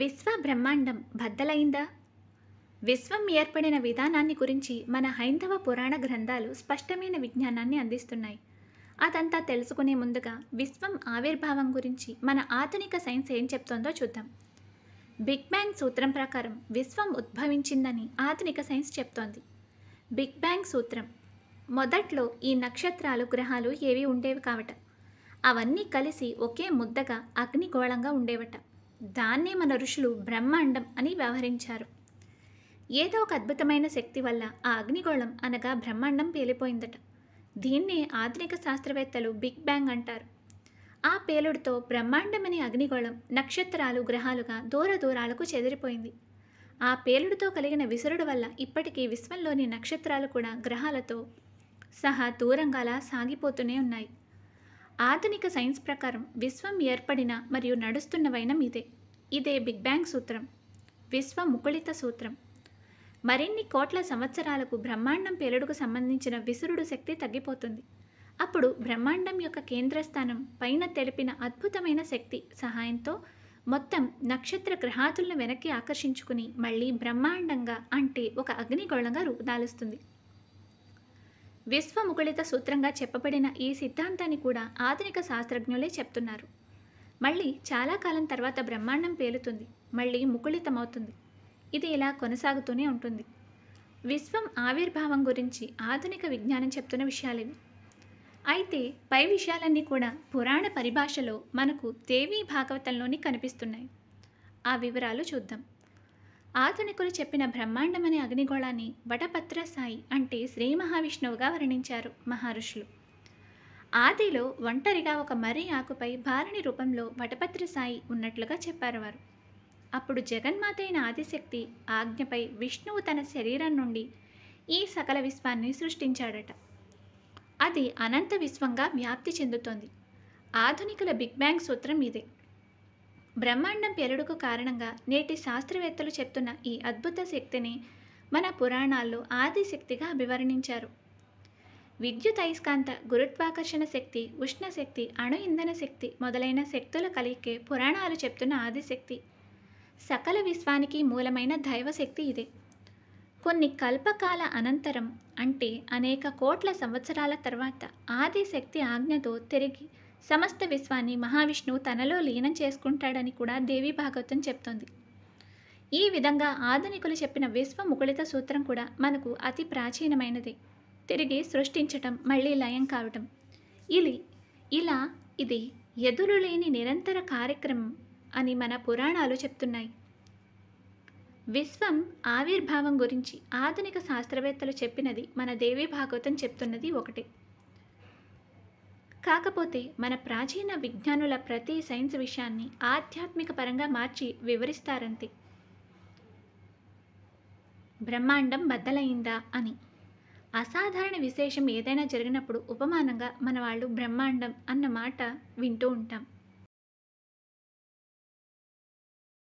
విశ్వ బ్రహ్మాండం బద్దలైందా విశ్వం ఏర్పడిన విధానాన్ని గురించి మన హైందవ పురాణ గ్రంథాలు స్పష్టమైన విజ్ఞానాన్ని అందిస్తున్నాయి అదంతా తెలుసుకునే ముందుగా విశ్వం ఆవిర్భావం గురించి మన ఆధునిక సైన్స్ ఏం చెప్తోందో చూద్దాం బిగ్ బ్యాంగ్ సూత్రం ప్రకారం విశ్వం ఉద్భవించిందని ఆధునిక సైన్స్ చెప్తోంది బిగ్ బ్యాంగ్ సూత్రం మొదట్లో ఈ నక్షత్రాలు గ్రహాలు ఏవి ఉండేవి కావట అవన్నీ కలిసి ఒకే ముద్దగా అగ్నిగోళంగా ఉండేవట దాన్నే మన ఋషులు బ్రహ్మాండం అని వ్యవహరించారు ఏదో ఒక అద్భుతమైన శక్తి వల్ల ఆ అగ్నిగోళం అనగా బ్రహ్మాండం పేలిపోయిందట దీన్నే ఆధునిక శాస్త్రవేత్తలు బిగ్ బ్యాంగ్ అంటారు ఆ పేలుడుతో బ్రహ్మాండమని అగ్నిగోళం నక్షత్రాలు గ్రహాలుగా దూర దూరాలకు చెదిరిపోయింది ఆ పేలుడుతో కలిగిన విసురుడు వల్ల ఇప్పటికీ విశ్వంలోని నక్షత్రాలు కూడా గ్రహాలతో సహా దూరంగా అలా సాగిపోతూనే ఉన్నాయి ఆధునిక సైన్స్ ప్రకారం విశ్వం ఏర్పడిన మరియు నడుస్తున్నవైనం ఇదే ఇదే బిగ్ బ్యాంగ్ సూత్రం విశ్వ ముకుళిత సూత్రం మరిన్ని కోట్ల సంవత్సరాలకు బ్రహ్మాండం పేలుడుకు సంబంధించిన విసురుడు శక్తి తగ్గిపోతుంది అప్పుడు బ్రహ్మాండం యొక్క కేంద్రస్థానం పైన తెలిపిన అద్భుతమైన శక్తి సహాయంతో మొత్తం నక్షత్ర గ్రహాతులను వెనక్కి ఆకర్షించుకుని మళ్ళీ బ్రహ్మాండంగా అంటే ఒక అగ్నిగోళంగా రూపుదాలుస్తుంది విశ్వముకుళిత సూత్రంగా చెప్పబడిన ఈ సిద్ధాంతాన్ని కూడా ఆధునిక శాస్త్రజ్ఞులే చెప్తున్నారు మళ్ళీ చాలా కాలం తర్వాత బ్రహ్మాండం పేలుతుంది మళ్ళీ ముకుళితమవుతుంది ఇది ఇలా కొనసాగుతూనే ఉంటుంది విశ్వం ఆవిర్భావం గురించి ఆధునిక విజ్ఞానం చెప్తున్న విషయాలేవి అయితే పై విషయాలన్నీ కూడా పురాణ పరిభాషలో మనకు దేవీ భాగవతంలోని కనిపిస్తున్నాయి ఆ వివరాలు చూద్దాం ఆధునికులు చెప్పిన బ్రహ్మాండమనే అగ్నిగోళాన్ని వటపత్ర సాయి అంటే శ్రీ మహావిష్ణువుగా వర్ణించారు మహర్షులు ఆదిలో ఒంటరిగా ఒక మర్రి ఆకుపై భారణి రూపంలో వటపత్ర సాయి ఉన్నట్లుగా చెప్పారు వారు అప్పుడు జగన్మాత అయిన ఆదిశక్తి ఆజ్ఞపై విష్ణువు తన శరీరం నుండి ఈ సకల విశ్వాన్ని సృష్టించాడట అది అనంత విశ్వంగా వ్యాప్తి చెందుతోంది ఆధునికుల బిగ్ బ్యాంగ్ సూత్రం ఇదే బ్రహ్మాండం పెరుడుకు కారణంగా నేటి శాస్త్రవేత్తలు చెప్తున్న ఈ అద్భుత శక్తిని మన పురాణాల్లో ఆదిశక్తిగా అభివర్ణించారు విద్యుత్ అయస్కాంత గురుత్వాకర్షణ శక్తి ఉష్ణ శక్తి అణు ఇంధన శక్తి మొదలైన శక్తుల కలిగే పురాణాలు చెప్తున్న ఆదిశక్తి సకల విశ్వానికి మూలమైన దైవశక్తి ఇదే కొన్ని కల్పకాల అనంతరం అంటే అనేక కోట్ల సంవత్సరాల తర్వాత ఆదిశక్తి ఆజ్ఞతో తిరిగి సమస్త విశ్వాన్ని మహావిష్ణువు తనలో లీనం చేసుకుంటాడని కూడా దేవి భాగవతం చెప్తోంది ఈ విధంగా ఆధునికులు చెప్పిన విశ్వముకుళిత సూత్రం కూడా మనకు అతి ప్రాచీనమైనది తిరిగి సృష్టించటం మళ్ళీ లయం కావటం ఇది ఇలా ఇది ఎదురు లేని నిరంతర కార్యక్రమం అని మన పురాణాలు చెప్తున్నాయి విశ్వం ఆవిర్భావం గురించి ఆధునిక శాస్త్రవేత్తలు చెప్పినది మన దేవి భాగవతం చెప్తున్నది ఒకటి కాకపోతే మన ప్రాచీన విజ్ఞానుల ప్రతి సైన్స్ విషయాన్ని ఆధ్యాత్మిక పరంగా మార్చి వివరిస్తారంతే బ్రహ్మాండం బద్దలైందా అని అసాధారణ విశేషం ఏదైనా జరిగినప్పుడు ఉపమానంగా మన వాళ్ళు బ్రహ్మాండం అన్న మాట వింటూ ఉంటాం